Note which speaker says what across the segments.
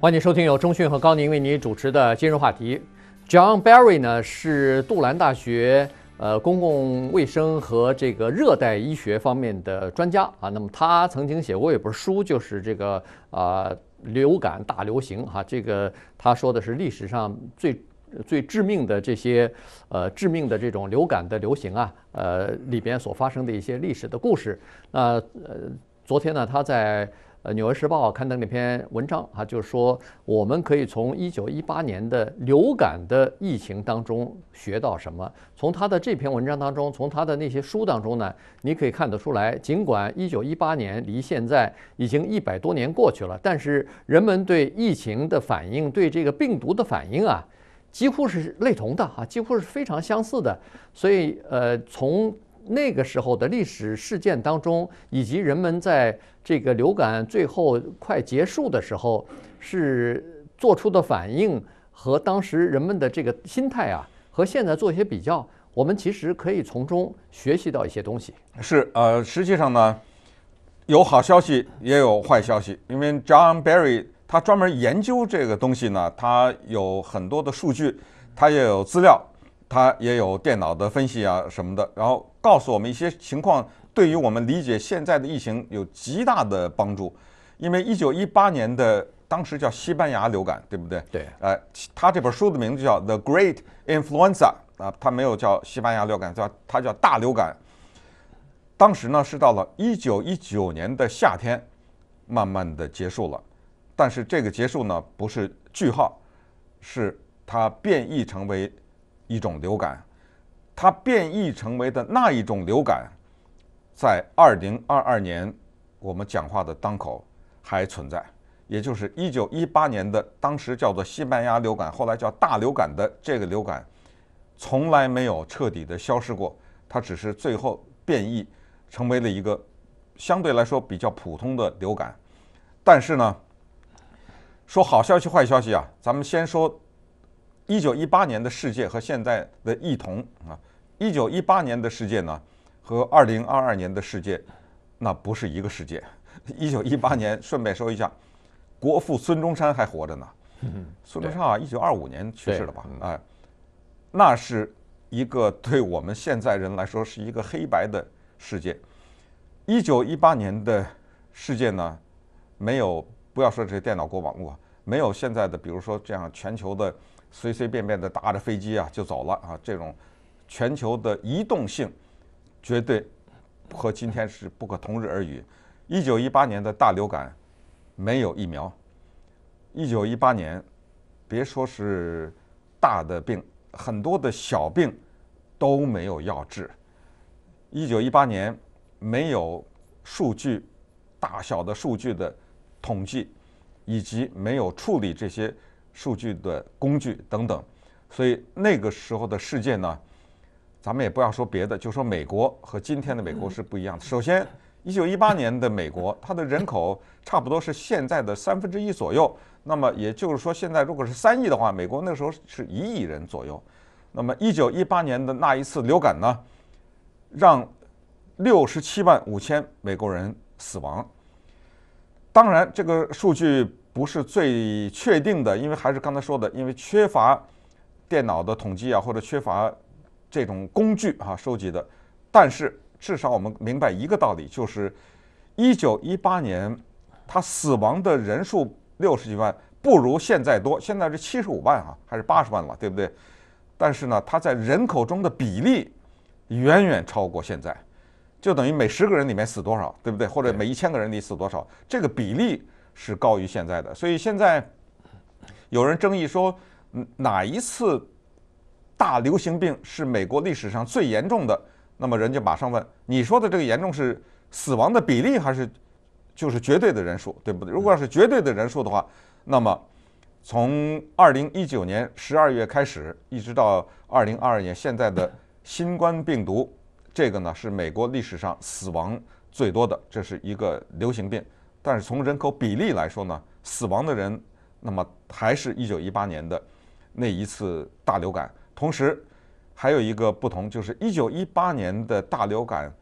Speaker 1: 欢迎收听由中讯和高宁为你主持的今日话题。John Barry 呢是杜兰大学呃公共卫生和这个热带医学方面的专家啊，那么他曾经写过一本书，就是这个啊流感大流行哈，这个他说的是历史上最最致命的这些呃致命的这种流感的流行啊，呃里边所发生的一些历史的故事。那呃昨天呢他在呃，《纽约时报》刊登那篇文章啊，就是说我们可以从一九一八年的流感的疫情当中学到什么？从他的这篇文章当中，从他的那些书当中呢，你可以看得出来，尽管一九一八年离现在已经一百多年过去了，但是人们对疫情的反应，对这个病毒的反应啊，几乎是类同的啊，几乎是非常相似的。所以，呃，从那个时候的历史事件当中，以及人们在这个流感最后快结束的时候是做出的反应和当时人们的这个心态啊，和现在做一些比较，我们其实可以从中学习到一些东西。
Speaker 2: 是，呃，实际上呢，有好消息也有坏消息，因为 John Barry 他专门研究这个东西呢，他有很多的数据，他也有资料。他也有电脑的分析啊什么的，然后告诉我们一些情况，对于我们理解现在的疫情有极大的帮助。因为一九一八年的当时叫西班牙流感，对不对？对。呃，他这本书的名字叫《The Great Influenza》啊，他没有叫西班牙流感，叫他叫大流感。当时呢是到了一九一九年的夏天，慢慢的结束了，但是这个结束呢不是句号，是它变异成为。一种流感，它变异成为的那一种流感，在二零二二年我们讲话的当口还存在，也就是一九一八年的当时叫做西班牙流感，后来叫大流感的这个流感，从来没有彻底的消失过，它只是最后变异成为了一个相对来说比较普通的流感，但是呢，说好消息坏消息啊，咱们先说。一九一八年的世界和现在的异同啊！一九一八年的世界呢，和二零二二年的世界，那不是一个世界。一九一八年，顺便说一下，国父孙中山还活着呢。孙中山啊，一九二五年去世了吧？哎，那是一个对我们现在人来说是一个黑白的世界。一九一八年的世界呢，没有不要说这些电脑、过网络，没有现在的，比如说这样全球的。随随便便的搭着飞机啊就走了啊，这种全球的移动性绝对和今天是不可同日而语。一九一八年的大流感没有疫苗，一九一八年别说是大的病，很多的小病都没有药治。一九一八年没有数据，大小的数据的统计，以及没有处理这些。数据的工具等等，所以那个时候的世界呢，咱们也不要说别的，就说美国和今天的美国是不一样的。首先，一九一八年的美国，它的人口差不多是现在的三分之一左右。那么也就是说，现在如果是三亿的话，美国那时候是一亿人左右。那么一九一八年的那一次流感呢，让六十七万五千美国人死亡。当然，这个数据。不是最确定的，因为还是刚才说的，因为缺乏电脑的统计啊，或者缺乏这种工具啊收集的。但是至少我们明白一个道理，就是一九一八年他死亡的人数六十几万，不如现在多，现在是七十五万啊，还是八十万了，对不对？但是呢，他在人口中的比例远远超过现在，就等于每十个人里面死多少，对不对？或者每一千个人里死多少，这个比例。是高于现在的，所以现在有人争议说哪一次大流行病是美国历史上最严重的？那么人家马上问你说的这个严重是死亡的比例还是就是绝对的人数，对不？对？如果要是绝对的人数的话，那么从二零一九年十二月开始，一直到二零二二年现在的新冠病毒，这个呢是美国历史上死亡最多的，这是一个流行病。但是从人口比例来说呢，死亡的人那么还是一九一八年的那一次大流感。同时还有一个不同，就是一九一八年的大流感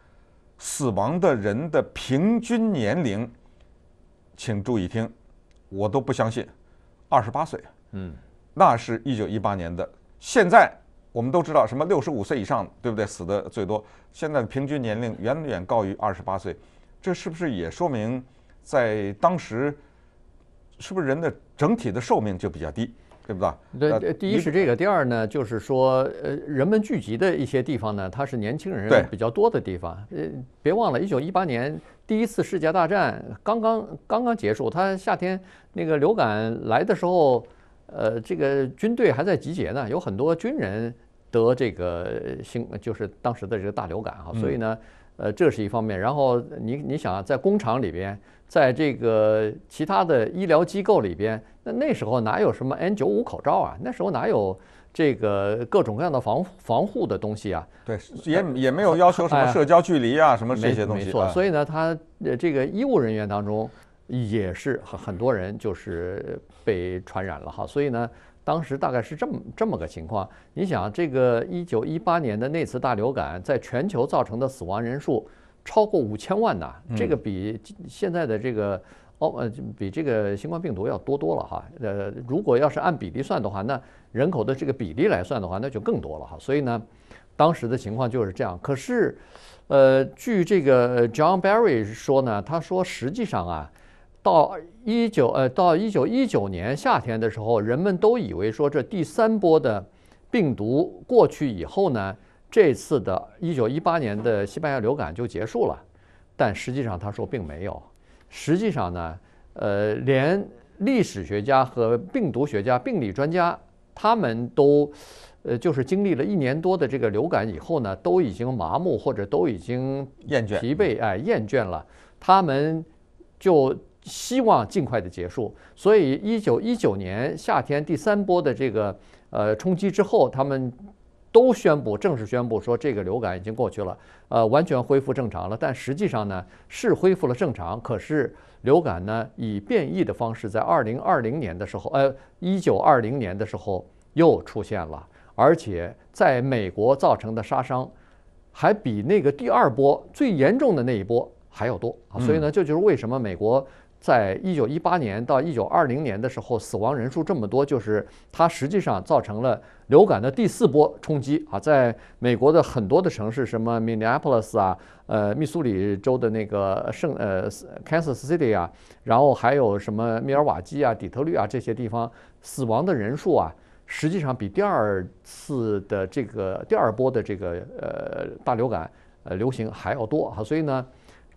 Speaker 2: 死亡的人的平均年龄，请注意听，我都不相信，二十八岁。嗯，那是一九一八年的。现在我们都知道什么六十五岁以上，对不对？死的最多。现在平均年龄远远高于二十八岁，这是不是也说明？在
Speaker 1: 当时，是不是人的整体的寿命就比较低，对不对？对，第一是这个，第二呢，就是说，呃，人们聚集的一些地方呢，它是年轻人比较多的地方。呃，别忘了，一九一八年第一次世界大战刚刚刚刚结束，它夏天那个流感来的时候，呃，这个军队还在集结呢，有很多军人得这个新，就是当时的这个大流感啊。所以呢，呃，这是一方面。然后你你想，啊，在工厂里边。在这个其他的医疗机构里边，那那时候哪有什么 N 九五口罩啊？那时候哪有这个各种各样的防防护的东西啊？对，也也没有要求什么社交距离啊，什么这些东西。没错。所以呢，他这个医务人员当中也是很很多人就是被传染了哈。所以呢，当时大概是这么这么个情况。你想，这个一九一八年的那次大流感，在全球造成的死亡人数。超过五千万呐，这个比现在的这个哦呃，比这个新冠病毒要多多了哈。呃，如果要是按比例算的话，那人口的这个比例来算的话，那就更多了哈。所以呢，当时的情况就是这样。可是，呃，据这个 John Barry 说呢，他说实际上啊，到一九呃到一九一九年夏天的时候，人们都以为说这第三波的病毒过去以后呢。这次的一九一八年的西班牙流感就结束了，但实际上他说并没有。实际上呢，呃，连历史学家和病毒学家、病理专家，他们都，呃，就是经历了一年多的这个流感以后呢，都已经麻木或者都已经厌倦、疲惫，哎，厌倦了。他们就希望尽快的结束。所以一九一九年夏天第三波的这个呃冲击之后，他们。都宣布正式宣布说这个流感已经过去了，呃，完全恢复正常了。但实际上呢，是恢复了正常，可是流感呢以变异的方式在二零二零年的时候，呃，一九二零年的时候又出现了，而且在美国造成的杀伤还比那个第二波最严重的那一波还要多啊。所以呢，这就是为什么美国。在一九一八年到一九二零年的时候，死亡人数这么多，就是它实际上造成了流感的第四波冲击啊。在美国的很多的城市，什么 Minneapolis 啊，呃，密苏里州的那个圣呃 Kansas City 啊，然后还有什么密尔瓦基啊、底特律啊这些地方，死亡的人数啊，实际上比第二次的这个第二波的这个呃大流感呃流行还要多啊。所以呢。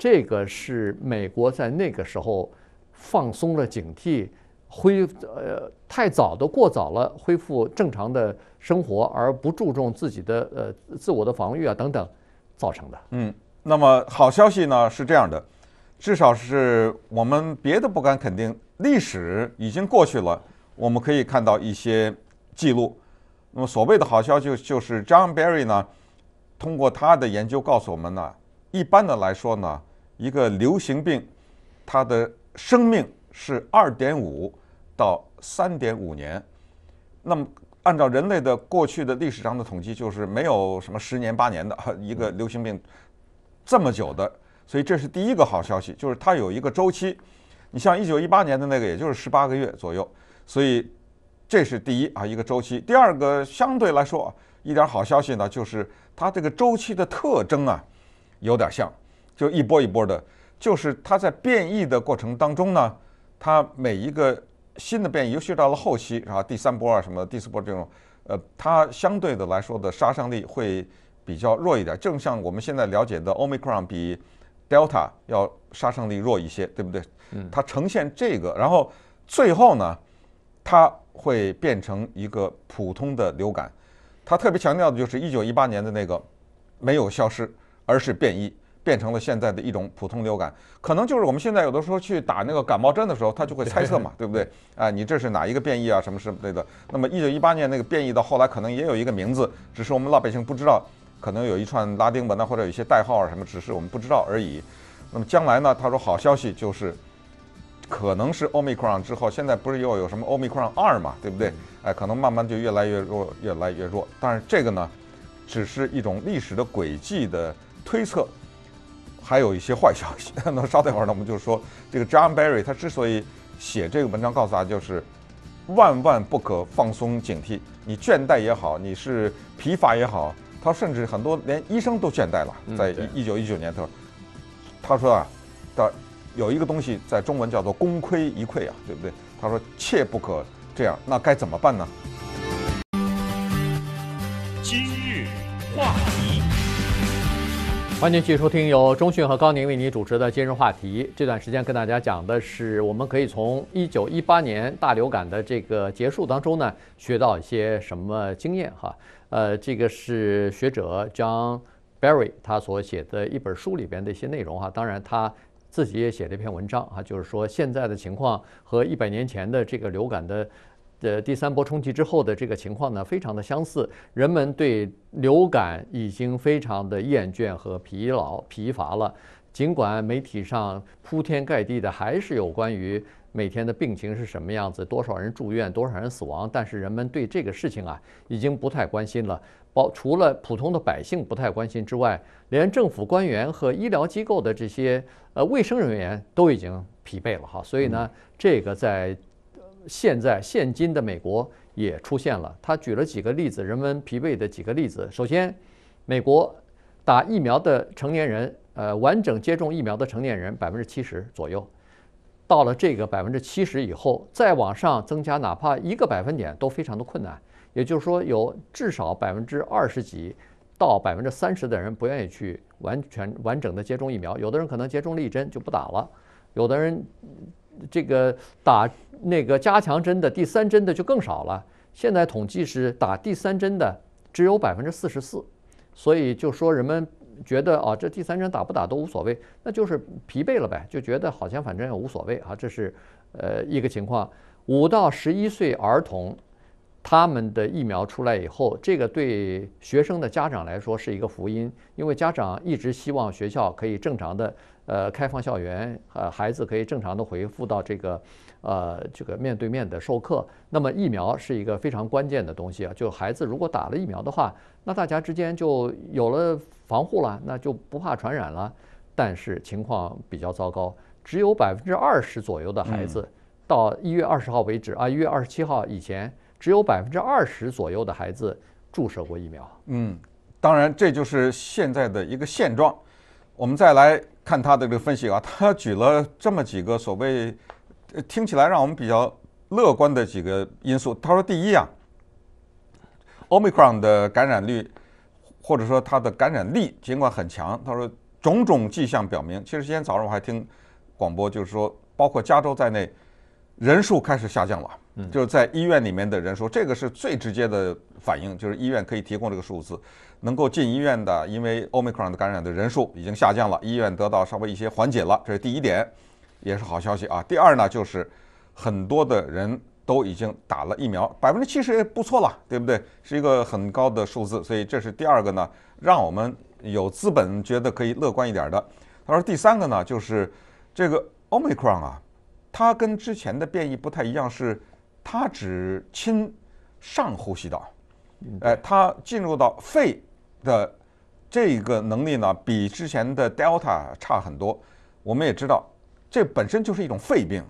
Speaker 1: 这个是美国在那个时候放松了警惕，恢呃太早的过早了恢复正常的生活，而不注重自己的呃自我的防御啊等等造成的。
Speaker 2: 嗯，那么好消息呢是这样的，至少是我们别的不敢肯定，历史已经过去了，我们可以看到一些记录。那么所谓的好消息就是，John Barry 呢通过他的研究告诉我们呢，一般的来说呢。一个流行病，它的生命是二点五到三点五年，那么按照人类的过去的历史上的统计，就是没有什么十年八年的，一个流行病这么久的，所以这是第一个好消息，就是它有一个周期。你像一九一八年的那个，也就是十八个月左右，所以这是第一啊一个周期。第二个相对来说一点好消息呢，就是它这个周期的特征啊有点像。就一波一波的，就是它在变异的过程当中呢，它每一个新的变异，尤其到了后期，然后第三波啊什么第四波这种，呃，它相对的来说的杀伤力会比较弱一点。正像我们现在了解的，omicron 比 delta 要杀伤力弱一些，对不对？嗯。它呈现这个，然后最后呢，它会变成一个普通的流感。他特别强调的就是一九一八年的那个没有消失，而是变异。变成了现在的一种普通流感，可能就是我们现在有的时候去打那个感冒针的时候，他就会猜测嘛，对不对？啊，你这是哪一个变异啊，什么什么类的？那么一九一八年那个变异到后来可能也有一个名字，只是我们老百姓不知道，可能有一串拉丁文啊，或者有一些代号啊什么，只是我们不知道而已。那么将来呢？他说好消息就是，可能是欧米克戎之后，现在不是又有什么欧米克戎二嘛，对不对？哎，可能慢慢就越来越弱，越来越弱。但是这个呢，只是一种历史的轨迹的推测。还有一些坏消息，那稍等一会儿呢，我们就说这个 John Barry 他之所以写这个文章告诉大家，就是万万不可放松警惕。你倦怠也好，你是疲乏也好，他甚至很多连医生都倦怠了。在一九一九年，他他说啊，他有一个东西在中文叫做“功亏一篑”啊，对不对？他说切不可这样，那该怎么办呢？
Speaker 1: 欢迎继续收听由中讯和高宁为你主持的《今日话题》。这段时间跟大家讲的是，我们可以从1918年大流感的这个结束当中呢，学到一些什么经验哈？呃，这个是学者 John Barry 他所写的一本书里边的一些内容哈。当然，他自己也写了一篇文章哈，就是说现在的情况和一百年前的这个流感的。呃，第三波冲击之后的这个情况呢，非常的相似。人们对流感已经非常的厌倦和疲劳疲乏了。尽管媒体上铺天盖地的还是有关于每天的病情是什么样子，多少人住院，多少人死亡，但是人们对这个事情啊，已经不太关心了。包除了普通的百姓不太关心之外，连政府官员和医疗机构的这些呃卫生人员都已经疲惫了哈。所以呢，这个在。现在现今的美国也出现了，他举了几个例子，人们疲惫的几个例子。首先，美国打疫苗的成年人，呃，完整接种疫苗的成年人百分之七十左右。到了这个百分之七十以后，再往上增加哪怕一个百分点都非常的困难。也就是说，有至少百分之二十几到百分之三十的人不愿意去完全完整的接种疫苗，有的人可能接种了一针就不打了，有的人。这个打那个加强针的第三针的就更少了，现在统计是打第三针的只有百分之四十四，所以就说人们觉得啊，这第三针打不打都无所谓，那就是疲惫了呗，就觉得好像反正也无所谓啊，这是呃一个情况。五到十一岁儿童。他们的疫苗出来以后，这个对学生的家长来说是一个福音，因为家长一直希望学校可以正常的呃开放校园，呃孩子可以正常的回复到这个呃这个面对面的授课。那么疫苗是一个非常关键的东西啊，就孩子如果打了疫苗的话，那大家之间就有了防护了，那就不怕传染了。但是情况比较糟糕，只有百分之二十左右的孩子到一月二十号为止啊，一月二十七号以前。只有百分之二十左右的孩子注射过疫苗。嗯，当然，这就是现在的一个现
Speaker 2: 状。我们再来看他的这个分析啊，他举了这么几个所谓听起来让我们比较乐观的几个因素。他说，第一啊，c r o n 的感染率或者说它的感染力尽管很强，他说种种迹象表明，其实今天早上我还听广播，就是说包括加州在内，人数开始下降了。就是在医院里面的人说，这个是最直接的反应，就是医院可以提供这个数字，能够进医院的，因为 omicron 的感染的人数已经下降了，医院得到稍微一些缓解了，这是第一点，也是好消息啊。第二呢，就是很多的人都已经打了疫苗，百分之七十也不错了，对不对？是一个很高的数字，所以这是第二个呢，让我们有资本觉得可以乐观一点的。他说第三个呢，就是这个 omicron 啊，它跟之前的变异不太一样，是。它只侵上呼吸道，哎，它进入到肺的这个能力呢，比之前的 Delta 差很多。我们也知道，这本身就是一种肺病，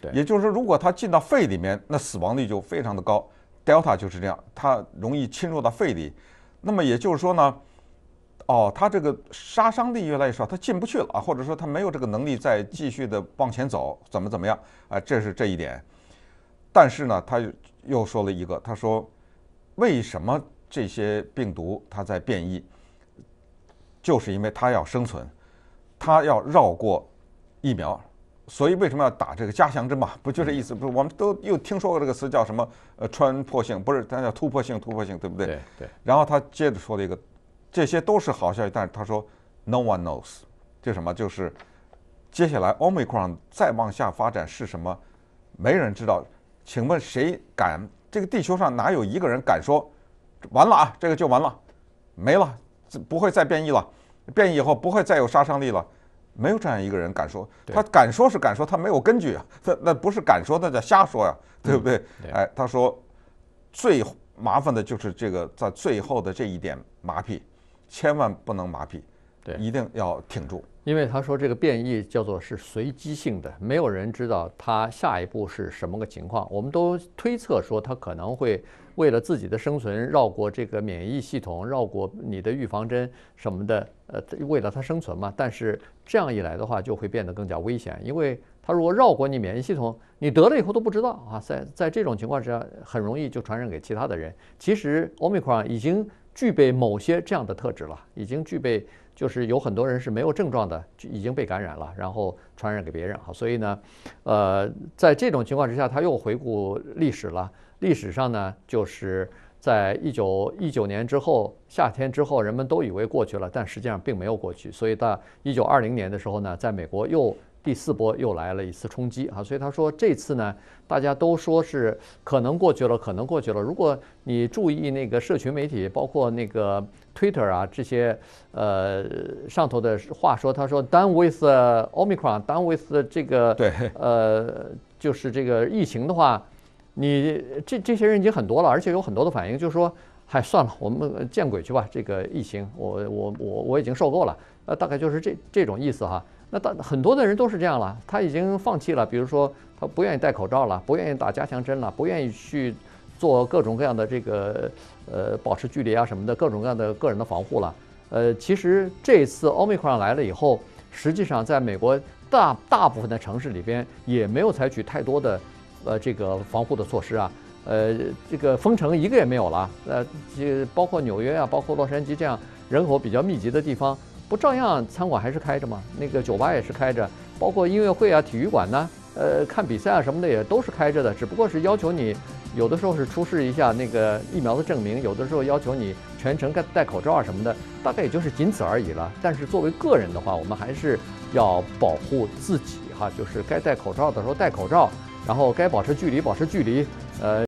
Speaker 2: 对，也就是说，如果它进到肺里面，那死亡率就非常的高。Delta 就是这样，它容易侵入到肺里，那么也就是说呢，哦，它这个杀伤力越来越少，它进不去了啊，或者说它没有这个能力再继续的往前走，怎么怎么样啊？这是这一点。但是呢，他又说了一个，他说，为什么这些病毒它在变异，就是因为它要生存，它要绕过疫苗，所以为什么要打这个加强针嘛？不就这意思？不是？我们都又听说过这个词叫什么？呃，穿破性不是？它叫突破性，突破性，对不对？对。然后他接着说了一个，这些都是好消息，但是他说，no one knows，这什么？就是接下来 omicron 再往下发展是什么？没人知道。请问谁敢？这个地球上哪有一个人敢说，完了啊，这个就完了，没了，不会再变异了，变异以后不会再有杀伤力了？没有这样一个人敢说。他敢说是敢说，他没有根据啊。他 那不是敢说，那叫瞎说呀，对不对？哎，他说，最麻烦的就是这个，在最后的这一点麻痹，千万不能麻痹，
Speaker 1: 对，一定要挺住。因为他说这个变异叫做是随机性的，没有人知道它下一步是什么个情况。我们都推测说它可能会为了自己的生存绕过这个免疫系统，绕过你的预防针什么的，呃，为了它生存嘛。但是这样一来的话，就会变得更加危险，因为它如果绕过你免疫系统，你得了以后都不知道啊，在在这种情况之下，很容易就传染给其他的人。其实 Omicron 已经具备某些这样的特质了，已经具备。就是有很多人是没有症状的，已经被感染了，然后传染给别人好，所以呢，呃，在这种情况之下，他又回顾历史了。历史上呢，就是在一九一九年之后，夏天之后，人们都以为过去了，但实际上并没有过去。所以到一九二零年的时候呢，在美国又。第四波又来了一次冲击啊！所以他说这次呢，大家都说是可能过去了，可能过去了。如果你注意那个社群媒体，包括那个 Twitter 啊这些，呃，上头的话说，他说 “Done with Omicron”，“Done with 这个”，呃，就是这个疫情的话，你这这些人已经很多了，而且有很多的反应，就是说“嗨，算了，我们见鬼去吧！这个疫情，我我我我已经受够了。”呃，大概就是这这种意思哈。那大很多的人都是这样了，他已经放弃了，比如说他不愿意戴口罩了，不愿意打加强针了，不愿意去做各种各样的这个呃保持距离啊什么的各种各样的个人的防护了。呃，其实这次奥密克戎来了以后，实际上在美国大大部分的城市里边也没有采取太多的呃这个防护的措施啊，呃这个封城一个也没有了。呃，这包括纽约啊，包括洛杉矶这样人口比较密集的地方。不照样餐馆还是开着吗？那个酒吧也是开着，包括音乐会啊、体育馆呢，呃，看比赛啊什么的也都是开着的，只不过是要求你有的时候是出示一下那个疫苗的证明，有的时候要求你全程该戴口罩啊什么的，大概也就是仅此而已了。但是作为个人的话，我们还是要保护自己哈，就是该戴口罩的时候戴口罩，然后该保持距离保持距离，呃。